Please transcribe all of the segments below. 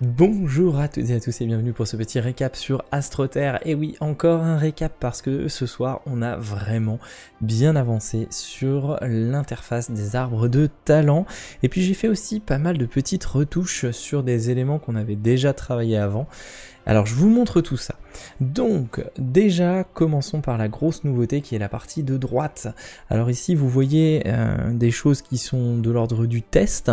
Bonjour à toutes et à tous et bienvenue pour ce petit récap sur AstroTerre. Et oui, encore un récap parce que ce soir on a vraiment bien avancé sur l'interface des arbres de talent. Et puis j'ai fait aussi pas mal de petites retouches sur des éléments qu'on avait déjà travaillé avant. Alors je vous montre tout ça. Donc déjà commençons par la grosse nouveauté qui est la partie de droite. Alors ici vous voyez euh, des choses qui sont de l'ordre du test.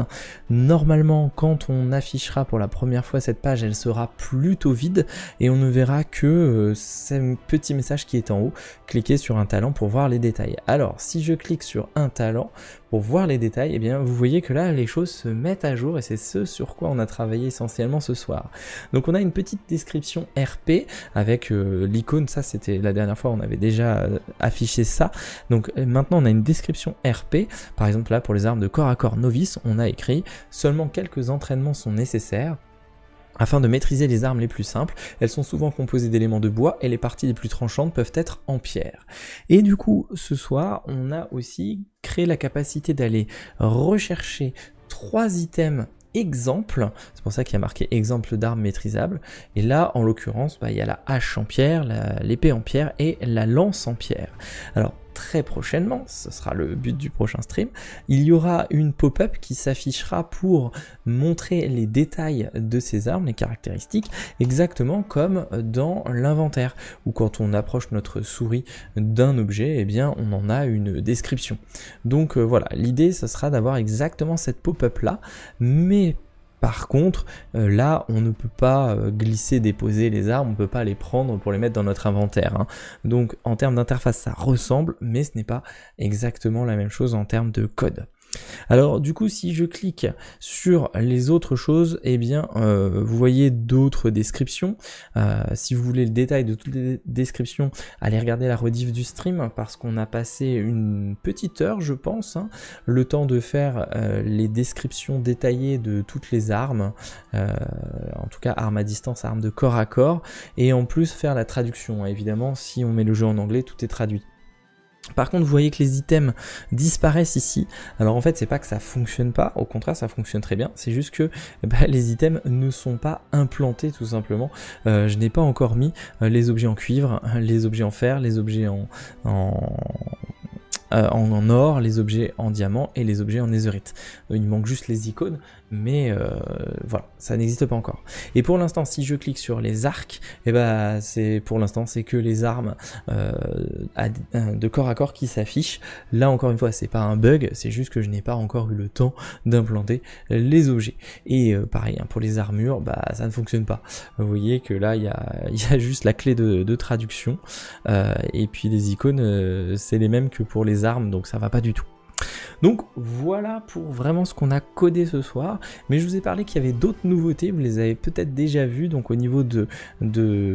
Normalement quand on affichera pour la première fois cette page elle sera plutôt vide et on ne verra que euh, ce petit message qui est en haut. Cliquez sur un talent pour voir les détails. Alors si je clique sur un talent pour voir les détails, et eh bien vous voyez que là les choses se mettent à jour et c'est ce sur quoi on a travaillé essentiellement ce soir. Donc on a une petite description description RP avec euh, l'icône. Ça, c'était la dernière fois, on avait déjà euh, affiché ça. Donc euh, maintenant, on a une description RP. Par exemple, là, pour les armes de corps à corps novice, on a écrit seulement quelques entraînements sont nécessaires. Afin de maîtriser les armes les plus simples, elles sont souvent composées d'éléments de bois et les parties les plus tranchantes peuvent être en pierre. Et du coup, ce soir, on a aussi créé la capacité d'aller rechercher trois items exemple. C'est pour ça qu'il y a marqué exemple d'armes maîtrisables. Et là, en l'occurrence, bah, il y a la hache en pierre, l'épée en pierre et la lance en pierre. Alors, très prochainement, ce sera le but du prochain stream, il y aura une pop-up qui s'affichera pour montrer les détails de ces armes, les caractéristiques, exactement comme dans l'inventaire, où quand on approche notre souris d'un objet, eh bien on en a une description. Donc euh, voilà, l'idée ce sera d'avoir exactement cette pop-up là, mais par contre, euh, là, on ne peut pas euh, glisser, déposer les armes, on ne peut pas les prendre pour les mettre dans notre inventaire. Hein. Donc en termes d'interface, ça ressemble, mais ce n'est pas exactement la même chose en termes de code. Alors du coup, si je clique sur les autres choses, eh bien, euh, vous voyez d'autres descriptions. Euh, si vous voulez le détail de toutes les descriptions, allez regarder la rediff du stream parce qu'on a passé une petite heure, je pense, hein, le temps de faire euh, les descriptions détaillées de toutes les armes, en tout cas armes à distance, armes de corps à corps, et en plus faire la traduction. Évidemment, si on met le jeu en anglais, tout est traduit. Par contre, vous voyez que les items disparaissent ici. Alors en fait, c'est pas que ça fonctionne pas, au contraire, ça fonctionne très bien. C'est juste que bah, les items ne sont pas implantés tout simplement. Euh, je n'ai pas encore mis euh, les objets en cuivre, les objets en fer, les objets en, euh, en, or, les objets en diamant et les objets en netherite. Euh, il manque juste les icônes, mais euh, voilà, ça n'existe pas encore. Et pour l'instant, si je clique sur les arcs, et eh ben c'est pour l'instant c'est que les armes de corps à corps qui s'affichent. Là encore une fois, c'est pas un bug, c'est juste que je n'ai pas encore eu le temps d'implanter les objets. Et pareil, hein, pour les armures, bah ça ne fonctionne pas. Vous voyez que là il y a, juste la clé de, de traduction et puis les icônes, c'est les mêmes que pour les donc ça va pas du tout. Donc voilà pour vraiment ce qu'on a codé ce soir, mais je vous ai parlé qu'il y avait d'autres nouveautés, vous les avez peut-être déjà vu donc au niveau de,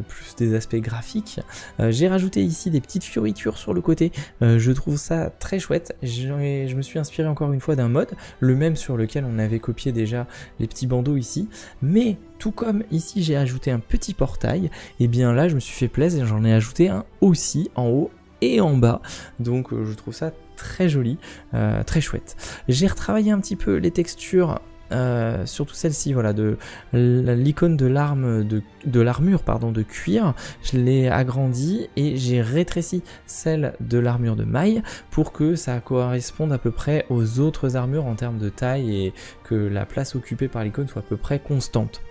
plus des aspects graphiques. Euh, j'ai rajouté ici des petites fioritures sur le côté, euh, je trouve ça très chouette, je me suis inspiré encore une fois d'un mode, le même sur lequel on avait copié déjà les petits bandeaux ici, mais tout comme ici j'ai ajouté un petit portail, et eh bien là je me suis fait plaisir et j'en ai ajouté un aussi en haut et en bas. Donc euh, je trouve ça très joli, euh, très chouette. J'ai retravaillé un petit peu les textures euh, surtout celle-ci, voilà, de l'icône de l'arme de, l'armure pardon de cuir, je l'ai agrandie et j'ai rétréci celle de l'armure de maille pour que ça corresponde à peu près aux autres armures en termes de taille et que la place occupée par l'icône soit à peu près constante.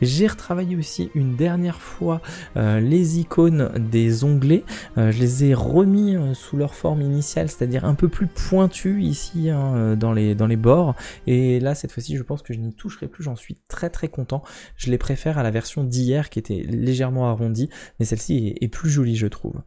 J'ai retravaillé aussi une dernière fois euh, les icônes des onglets. Euh, je les ai remis sous leur forme initiale, c'est-à-dire un peu plus pointu ici hein, dans, les, dans les bords. Et là, cette fois-ci, je je pense que je n'y toucherai plus, j'en suis très très content. Je les préfère à la version d'hier qui était légèrement arrondie, mais celle-ci est, plus jolie je trouve.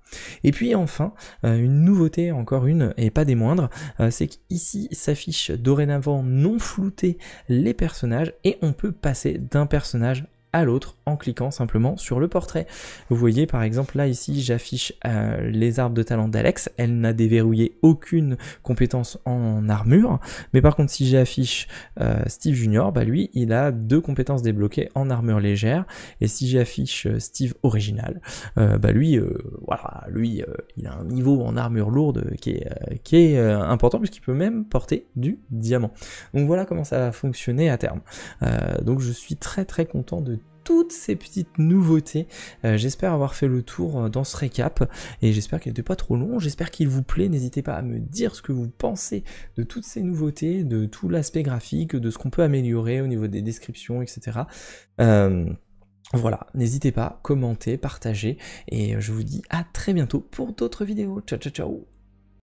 Et puis enfin, euh, une nouveauté, encore une, et pas des moindres, euh, c'est qu'ici s'affiche dorénavant non floutés les personnages et on peut passer d'un personnage l'autre en cliquant simplement sur le portrait. Vous voyez par exemple là ici j'affiche euh, les arbres de talent d'Alex, elle n'a déverrouillé aucune compétence en armure, mais par contre si j'affiche euh, Steve Junior, bah lui il a deux compétences débloquées en armure légère, et si j'affiche euh, Steve original, bah lui voilà, lui il a un niveau en armure lourde qui est, qui est important puisqu'il peut même porter du diamant. Donc voilà comment ça va fonctionner à terme. donc je suis très très content de toutes ces petites nouveautés. Euh, j'espère avoir fait le tour euh, dans ce récap et j'espère qu'il n'était pas trop long. J'espère qu'il vous plaît. N'hésitez pas à me dire ce que vous pensez de toutes ces nouveautés, de tout l'aspect graphique, de ce qu'on peut améliorer au niveau des descriptions, etc. Euh, voilà, n'hésitez pas, commentez, partagez et je vous dis à très bientôt pour d'autres vidéos. Ciao ciao ciao